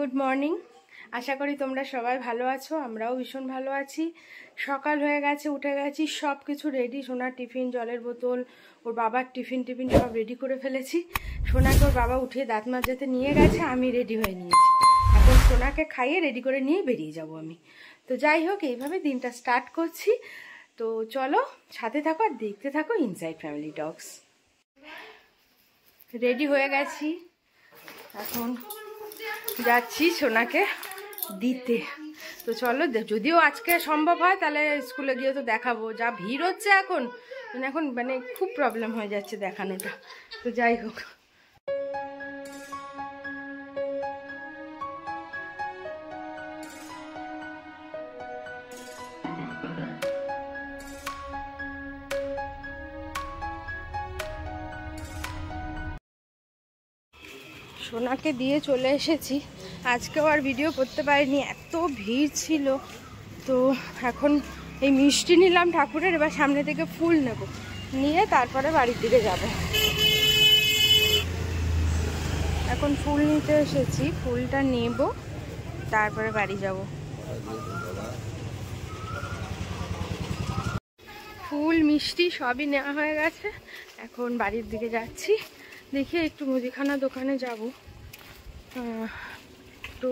Good morning আশা করি তোমরা সবাই ভালো আছো আমরাও ভীষণ ভালো আছি সকাল হয়ে গেছে উঠে গেছি সব কিছু রেডি সোনার টিফিন জলের বোতল ওর বাবার টিফিন টিফিন সব রেডি করে ফেলেছি সোনাকে ওর বাবা উঠে দাঁত মাজাতে নিয়ে গেছে আমি রেডি হয়ে নিয়েছি এখন সোনাকে খাইয়ে রেডি করে নিয়ে বেরিয়ে যাব আমি তো যাই হোক এইভাবে দিনটা স্টার্ট করছি তো চলো সাথে থাকো আর দেখতে থাকো ইনসাইড ফ্যামিলি ডগস রেডি হয়ে গেছি এখন যাচ্ছি সোনাকে দিতে তো চলো যদিও আজকে সম্ভব হয় তাহলে স্কুলে গিয়ে তো দেখাবো যা ভিড় হচ্ছে এখন মানে এখন মানে খুব প্রবলেম হয়ে যাচ্ছে দেখানোটা তো যাই হোক সোনাকে দিয়ে চলে এসেছি আজকেও আর ভিডিও করতে পারিনি এত ভিড় ছিল তো এখন এই মিষ্টি নিলাম ঠাকুরের এবার সামনে থেকে ফুল নেব নিয়ে তারপরে বাড়ির দিকে যাব এখন ফুল নিতে এসেছি ফুলটা নেব তারপরে বাড়ি যাব ফুল মিষ্টি সবই নেওয়া হয়ে গেছে এখন বাড়ির দিকে যাচ্ছি দেখি একটু মুদিখানা দোকানে যাব একটু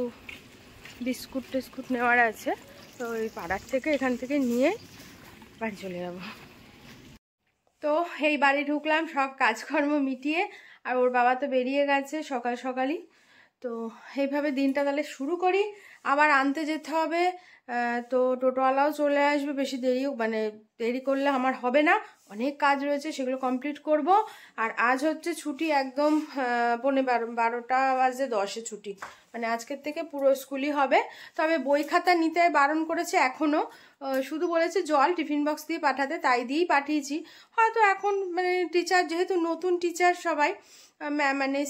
বিস্কুট টিস্কুট নেওয়ার আছে তো ওই পাড়ার থেকে এখান থেকে নিয়ে বাড়ি চলে যাব তো এই বাড়ি ঢুকলাম সব কাজকর্ম মিটিয়ে আর ওর বাবা তো বেরিয়ে গেছে সকাল সকালই তো এইভাবে দিনটা তাহলে শুরু করি আবার আনতে যেতে হবে তো টোটোওয়ালাও চলে আসবে বেশি দেরিও মানে দেরি করলে আমার হবে না অনেক কাজ রয়েছে সেগুলো কমপ্লিট করব আর আজ হচ্ছে ছুটি একদম পনেরো বারো বারোটা বাজে দশে ছুটি মানে আজকের থেকে পুরো স্কুলই হবে তবে বই খাতা নিতে বারণ করেছে এখনও শুধু বলেছে জল টিফিন বক্স দিয়ে পাঠাতে তাই দিয়েই পাঠিয়েছি হয়তো এখন মানে টিচার যেহেতু নতুন টিচার সবাই মানে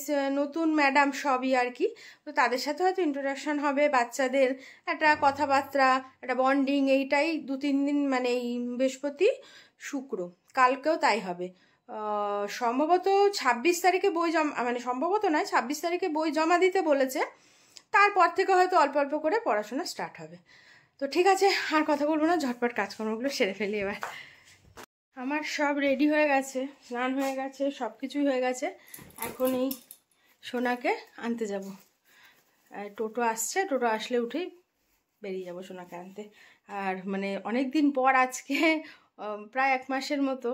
নতুন ম্যাডাম সবই আর কি তো তাদের সাথে হয়তো ইন্ট্রোডাকশান হবে বাচ্চাদের একটা কথাবার্তা একটা বন্ডিং এইটাই দু তিন দিন মানে এই বৃহস্পতি শুক্র কালকেও তাই হবে সম্ভবত ২৬ তারিখে বই জমা মানে সম্ভবত নয় ২৬ তারিখে বই জমা দিতে বলেছে তারপর থেকে হয়তো অল্প অল্প করে পড়াশোনা স্টার্ট হবে তো ঠিক আছে আর কথা বলবো না ঝটপট কাজকর্মগুলো সেরে ফেলি এবার আমার সব রেডি হয়ে গেছে স্নান হয়ে গেছে সব কিছুই হয়ে গেছে এখন এই সোনাকে আনতে যাব টোটো আসছে টোটো আসলে উঠেই বেরিয়ে যাব সোনাকে আনতে আর মানে অনেক দিন পর আজকে প্রায় এক মাসের মতো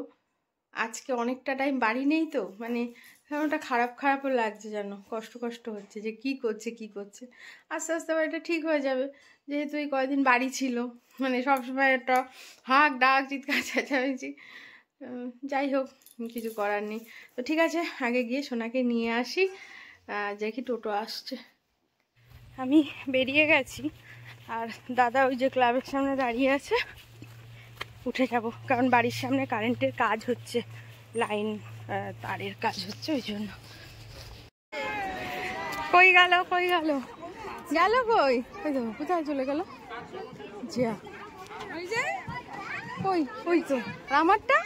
আজকে অনেকটা টাইম বাড়ি নেই তো মানে ওটা খারাপ খারাপও লাগছে যেন কষ্ট কষ্ট হচ্ছে যে কি করছে কি করছে আস্তে আস্তে আবার এটা ঠিক হয়ে যাবে যেহেতু এই কয়েকদিন বাড়ি ছিল মানে সবসময় একটা হাঁক ডাক চিৎকার চেঁচামেচি যাই হোক কিছু করার নেই তো ঠিক আছে আগে গিয়ে সোনাকে নিয়ে আসি দেখি টোটো আসছে আমি বেরিয়ে গেছি আর দাদা ওই যে ক্লাবের সামনে দাঁড়িয়ে আছে উঠে যাব কারণ বাড়ির সামনে কারেন্টের কাজ হচ্ছে লাইন তারের কাজ হচ্ছে ওই জন্য কই গেল কই গেল গেল কই ওই তো কোথায় চলে গেল জিয়া ওই তো আমারটা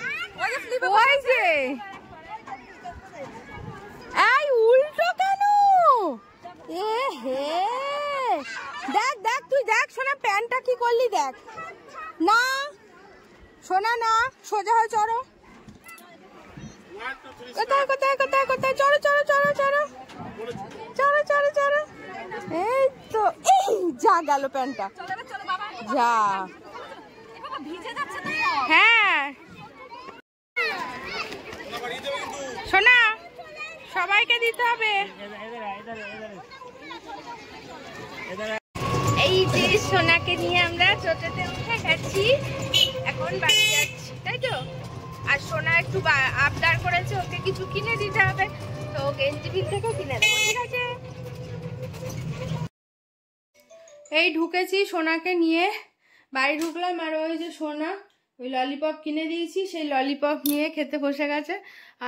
উল্টো কেন এ হে দেখ দেখ তুই দেখ শোনা প্যান্টটা কি করলি দেখ না শোনা না সোজা হয় চড়ো কোথায় কোথায় কোথায় কোথায় চড়ো চড়ো চড়ো চড়ো চড়ো চড়ো চড়ো এই তো যা গেল প্যান্টটা যা হ্যাঁ সোনা সবাইকে দিতে হবে এই যে সোনাকে নিয়ে আমরা টোটোতে উঠে গেছি এখন বাড়ি যাচ্ছি তাই তো আর সোনা একটু আবদার করেছে ওকে কিছু কিনে দিতে হবে তো গেঞ্জি বিল থেকে কিনে দেবো ঠিক আছে এই ঢুকেছি সোনাকে নিয়ে বাড়ি ঢুকলাম আর ওই যে সোনা ওই ললিপপ কিনে দিয়েছি সেই ললিপপ নিয়ে খেতে বসে গেছে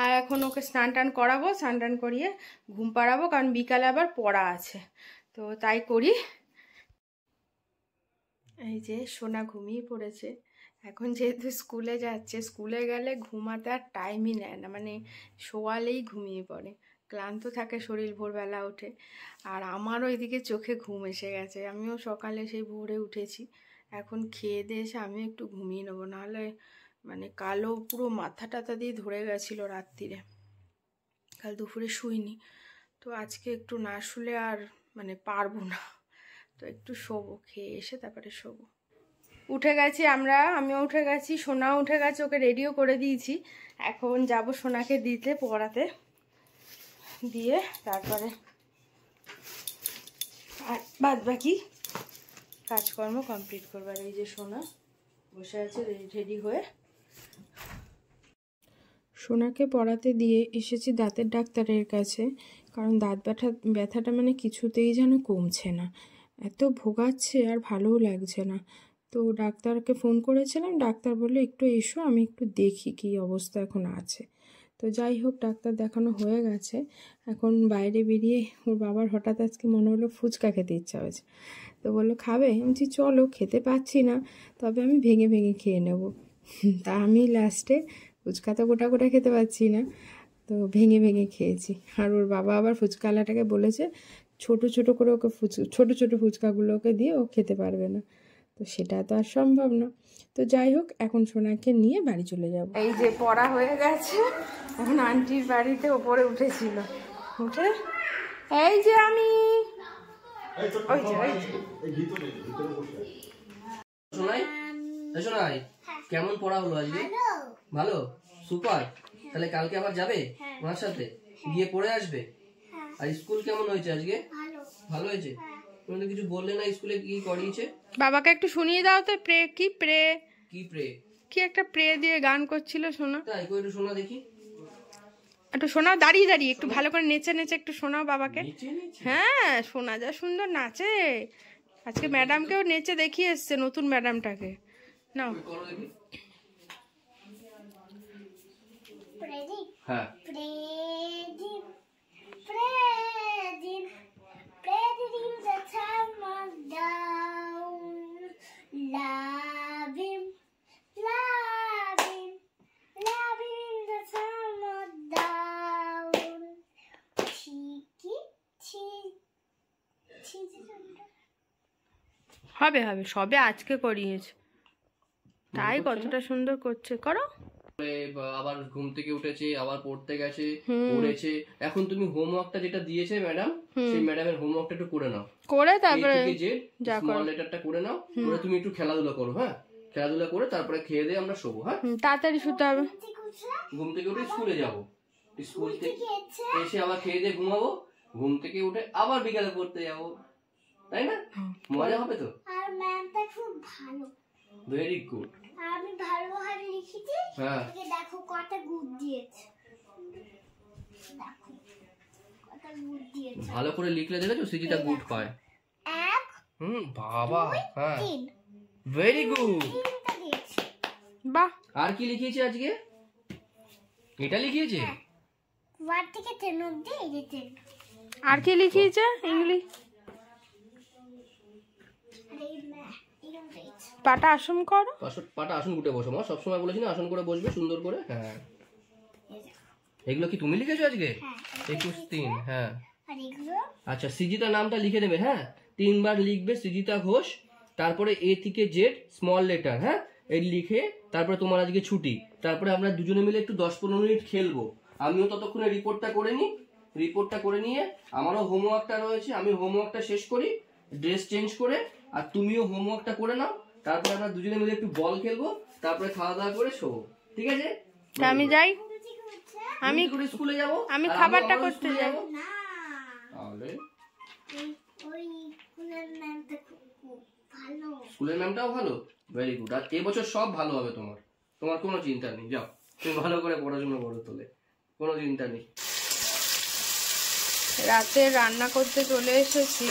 আর এখন ওকে স্নান টান করাবো স্নান টান করিয়ে ঘুম পাড়াবো কারণ বিকালে আবার পড়া আছে তো তাই করি এই যে সোনা ঘুমিয়ে পড়েছে এখন যেহেতু স্কুলে যাচ্ছে স্কুলে গেলে ঘুমাতে আর টাইমই নেয় না মানে শোয়ালেই ঘুমিয়ে পড়ে ক্লান্ত থাকে শরীর ভোরবেলা ওঠে আর আমারও এদিকে চোখে ঘুম এসে গেছে আমিও সকালে সেই ভোরে উঠেছি এখন খেয়ে দিয়ে এসে আমি একটু ঘুমিয়ে নেবো নাহলে মানে কালো পুরো মাথা টাথা দিয়ে ধরে গেছিলো রাত্রিরে কাল দুপুরে শুইনি তো আজকে একটু না শুলে আর মানে পারবো না তো একটু শোবো খেয়ে এসে তারপরে শোবো উঠে গেছি আমরা আমিও উঠে গেছি সোনাও উঠে গেছে ওকে রেডিও করে দিয়েছি এখন যাব সোনাকে দিতে পড়াতে দিয়ে তারপরে আর বাদ বাকি কাজকর্ম কমপ্লিট করবার এই যে সোনা বসে আছে রেডি হয়ে সোনাকে পড়াতে দিয়ে এসেছি দাঁতের ডাক্তারের কাছে কারণ দাঁত ব্যথা ব্যথাটা মানে কিছুতেই যেন কমছে না এত ভোগাচ্ছে আর ভালোও লাগছে না তো ডাক্তারকে ফোন করেছিলাম ডাক্তার বললো একটু এসো আমি একটু দেখি কি অবস্থা এখন আছে তো যাই হোক ডাক্তার দেখানো হয়ে গেছে এখন বাইরে বেরিয়ে ওর বাবার হঠাৎ আজকে মনে হলো ফুচকা খেতে ইচ্ছা হয়েছে তো বললো খাবে আমি চলো খেতে পাচ্ছি না তবে আমি ভেঙে ভেঙে খেয়ে নেব তা আমি লাস্টে ফুচকা তো গোটা গোটা খেতে পাচ্ছি না তো ভেঙে ভেঙে খেয়েছি আর ওর বাবা আবার ফুচকাওয়ালাটাকে বলেছে ছোট ছোট করে ওকে ফুচ ছোটো ফুচকাগুলো ফুচকাগুলোকে দিয়ে ও খেতে পারবে না তো সেটা তো আর সম্ভব না তো যাই হোক এখন সোনাকে নিয়ে বাড়ি চলে যাব এই যে পড়া হয়ে গেছে এখন আন্টির বাড়িতে ওপরে উঠেছিল উঠে এই যে আমি যে কেমন পড়া হলো আজকে ভালো সুপার তাহলে কালকে আবার যাবে ওনার হ্যাঁ। সাথে হ্যাঁ। গিয়ে পড়ে আসবে হ্যাঁ। আর স্কুল কেমন হয়েছে আজকে ভালো হয়েছে তোমাদের কিছু বললে না স্কুলে কি করিয়েছে বাবাকে একটু শুনিয়ে দাও তো প্রে কি প্রে কি প্রে কি একটা প্রে দিয়ে গান করছিল শোনা তাই কই একটু শোনা দেখি একটু শোনাও দাঁড়িয়ে দাঁড়িয়ে একটু ভালো করে নেচে নেচে একটু শোনাও বাবাকে হ্যাঁ শোনা যা সুন্দর নাচে আজকে ম্যাডামকেও নেচে দেখিয়ে এসছে নতুন ম্যাডামটাকে নাও হ্যাঁ হবে হবে সবে আজকে করিয়েছে তাই কতটা সুন্দর করছে করো আবার ঘুম থেকে উঠেছে আবার পড়তে গেছে পড়েছে এখন তুমি হোমওয়ার্কটা যেটা দিয়েছে ম্যাডাম সেই ম্যাডামের হোমওয়ার্কটা একটু করে নাও করে তারপরে স্মল লেটারটা করে নাও করে তুমি একটু খেলাধুলা করো হ্যাঁ খেলাধুলা করে তারপরে খেয়ে দিয়ে আমরা শোবো হ্যাঁ তাড়াতাড়ি শুতে হবে ঘুম থেকে উঠে স্কুলে যাব স্কুল থেকে এসে আবার খেয়ে দিয়ে ঘুমাবো ঘুম থেকে উঠে আবার বিকালে পড়তে যাবো তাই না মজা হবে তো আর ম্যামটা খুব ভালো ভেরি গুড আমি ভালোভাবে লিখেছি হ্যাঁ দেখো কত গুড দিয়েছে দেখো কত গুড দিয়েছে ভালো করে লিখলে দেখেছো সিজিটা গুড পায় এক হুম বাবা হ্যাঁ ভেরি গুড বাহ আর কি লিখিয়েছে আজকে এটা লিখিয়েছে হ্যাঁ। ওয়ান থেকে 10 অবধি এই যে 10 আর কি লিখিয়েছে ইংলিশ পাটা আসন করো পাটা আসন উঠে বসো মা সবসময় বলেছি না আসন করে বসবে সুন্দর করে হ্যাঁ এগুলো কি তুমি লিখেছো আজকে হ্যাঁ, একুশ তিন হ্যাঁ আচ্ছা সিজিতা নামটা লিখে নেবে হ্যাঁ তিনবার লিখবে সিজিতা ঘোষ তারপরে এ থেকে জেড স্মল লেটার হ্যাঁ এই লিখে তারপরে তোমার আজকে ছুটি তারপরে আমরা দুজনে মিলে একটু দশ পনেরো মিনিট খেলবো আমিও ততক্ষণে রিপোর্টটা করে নিই রিপোর্টটা করে নিয়ে আমারও হোমওয়ার্কটা রয়েছে আমি হোমওয়ার্কটা শেষ করি ড্রেস চেঞ্জ করে আর তুমিও হোমওয়ার্কটা করে নাও তারপরে আমরা দুজনে মিলে একটু বল খেলবো তারপরে খাওয়া দাওয়া করে শোবো ঠিক আছে আমি যাই আমি স্কুলে যাব আমি খাবারটা করতে যাব তাহলে স্কুলের নামটাও ভালো ভেরি গুড আর এবছর সব ভালো হবে তোমার তোমার কোনো চিন্তা নেই যাও তুমি ভালো করে পড়াশোনা করে তোলে কোনো চিন্তা নেই রাতে রান্না করতে চলে এসেছি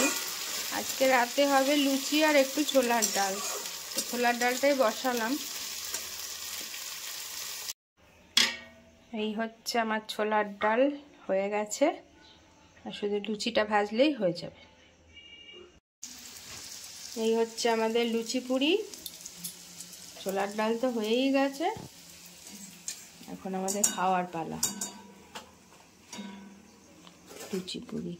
আজকে রাতে হবে লুচি আর একটু ছোলার ডাল ছোলার ডালটাই বসালাম এই হচ্ছে আমার ছোলার ডাল হয়ে গেছে আর শুধু লুচিটা ভাজলেই হয়ে যাবে এই হচ্ছে আমাদের লুচি পুরি ছোলার ডাল তো হয়েই গেছে এখন আমাদের খাওয়ার পালা লুচি পুরি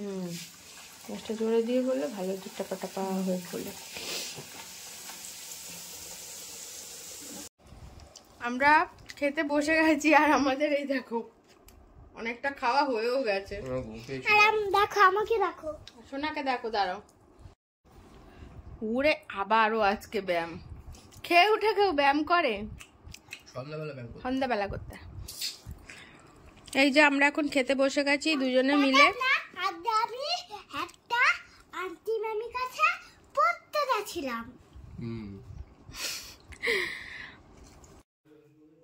হুম গ্যাসটা জোরে দিয়ে বললে ভালো একটু টাপা টাপা হয়ে পড়লে আমরা খেতে বসে গেছি আর আমাদের এই দেখো অনেকটা খাওয়া হয়েও গেছে দেখো আমাকে দেখো সোনাকে দেখো দাঁড়াও উড়ে আবারও আজকে ব্যায়াম খেয়ে উঠে কেউ ব্যায়াম করে সন্ধ্যাবেলা করতে এই যে আমরা এখন খেতে বসে গেছি দুজনে মিলে কাছে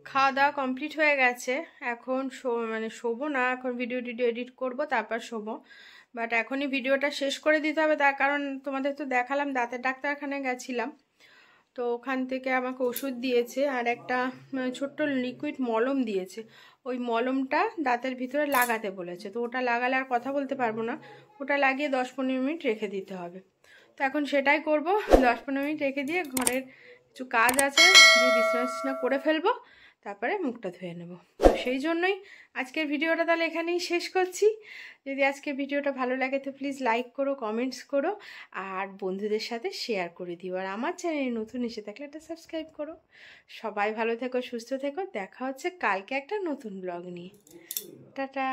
খাওয়া দাওয়া কমপ্লিট হয়ে গেছে এখন মানে শোবো না এখন ভিডিও টিডিও এডিট করবো তারপর শোবো বাট এখনই ভিডিওটা শেষ করে দিতে হবে তার কারণ তোমাদের তো দেখালাম দাঁতের ডাক্তারখানে গেছিলাম তো ওখান থেকে আমাকে ওষুধ দিয়েছে আর একটা ছোট্ট লিকুইড মলম দিয়েছে ওই মলমটা দাঁতের ভিতরে লাগাতে বলেছে তো ওটা লাগালে আর কথা বলতে পারবো না ওটা লাগিয়ে দশ পনেরো মিনিট রেখে দিতে হবে তো এখন সেটাই করব দশ পনেরো মিনিট রেখে দিয়ে ঘরের কিছু কাজ আছে যে বিছনা করে ফেলবো তারপরে মুখটা ধুয়ে নেব তো সেই জন্যই আজকের ভিডিওটা তাহলে এখানেই শেষ করছি যদি আজকের ভিডিওটা ভালো লাগে তো প্লিজ লাইক করো কমেন্টস করো আর বন্ধুদের সাথে শেয়ার করে দিও আর আমার চ্যানেলে নতুন এসে থাকলে একটা সাবস্ক্রাইব করো সবাই ভালো থেকো সুস্থ থেকো দেখা হচ্ছে কালকে একটা নতুন ব্লগ নিয়ে টাটা